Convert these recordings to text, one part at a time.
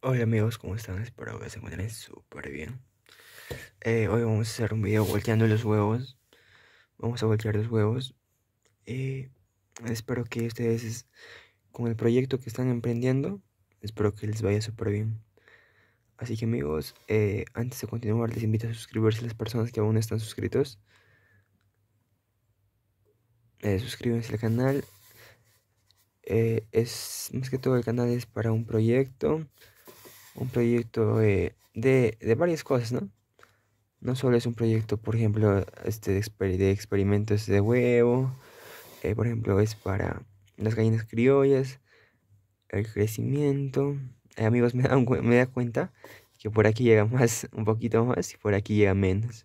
Hola amigos, ¿cómo están? Espero que se encuentren súper bien. Eh, hoy vamos a hacer un video volteando los huevos. Vamos a voltear los huevos. Y espero que ustedes con el proyecto que están emprendiendo, espero que les vaya súper bien. Así que amigos, eh, antes de continuar les invito a suscribirse a las personas que aún no están suscritos. Eh, suscríbanse al canal. es más que todo el canal es para un proyecto un proyecto de, varias cosas, ¿no? No solo es un proyecto, por ejemplo, este de, de experimentos de huevo, eh, por ejemplo, es para las gallinas criollas, el crecimiento. Eh, amigos, me da, me da cuenta que por aquí llega más, un poquito más, y por aquí llega menos.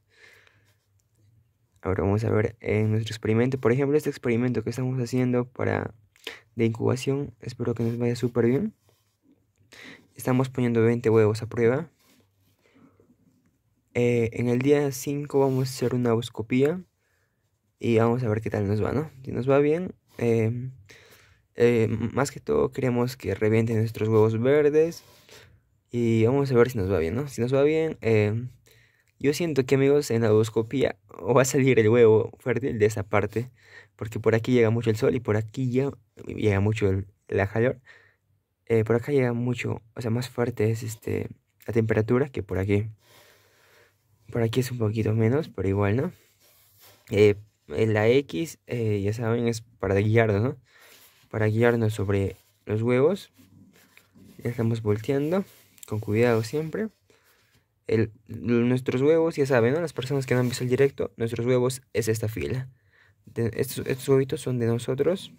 Ahora vamos a ver en eh, nuestro experimento. Por ejemplo, este experimento que estamos haciendo para de incubación, espero que nos vaya súper bien. Estamos poniendo 20 huevos a prueba. Eh, en el día 5 vamos a hacer una buscopía y vamos a ver qué tal nos va, ¿no? Si nos va bien, eh, eh, más que todo queremos que revienten nuestros huevos verdes y vamos a ver si nos va bien, ¿no? Si nos va bien, yo siento que amigos en la buscopía va a salir el huevo fértil de esa parte, porque por aquí llega mucho el sol y por aquí ya llega mucho la calor. Eh, por acá llega mucho, o sea, más fuerte es este, la temperatura que por aquí. Por aquí es un poquito menos, pero igual, ¿no? Eh, la X, eh, ya saben, es para guiarnos, ¿no? Para guiarnos sobre los huevos. Ya estamos volteando, con cuidado siempre. nuestros huevos, ya saben, ¿no? Las personas que no han visto el directo, nuestros huevos es esta fila. estos huevitos son de nosotros.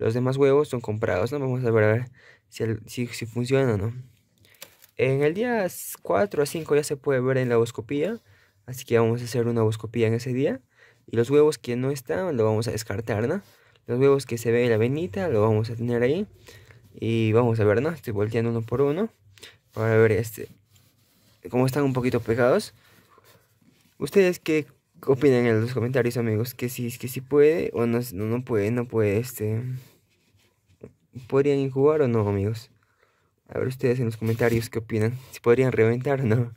Los demás huevos son comprados, ¿no? Vamos a ver, si, si, funciona o no. En el día 4 a 5 ya se puede ver en la oscopía, así que vamos a hacer una oscopía en ese día. Y los huevos que no están lo vamos a descartar, ¿no? Los huevos que se ve en la venita lo vamos a tener ahí. Y vamos a ver, ¿no? Estoy volteando uno por uno para ver este cómo están un poquito pegados. ¿Ustedes qué opinan en los comentarios, amigos? Que si, que si puede o no, no puede, no puede este... ¿Podrían jugar o no, amigos? A ver ustedes en los comentarios qué opinan. Si podrían reventar o no.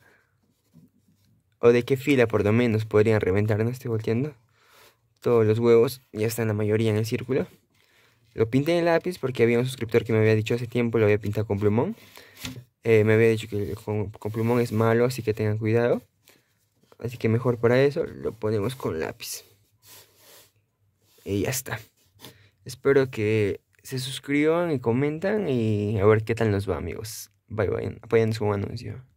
O de qué fila por lo menos podrían reventar. No estoy volteando. Todos los huevos ya están la mayoría en el círculo. Lo pinté en lápiz porque había un suscriptor que me había dicho hace tiempo. Lo había pintado con plumón. Eh, me había dicho que con plumón es malo. Así que tengan cuidado. Así que mejor para eso lo ponemos con lápiz. Y ya está. Espero que se suscriban y comentan y a ver qué tal nos va, amigos. Bye bye, Apoyen su anuncio.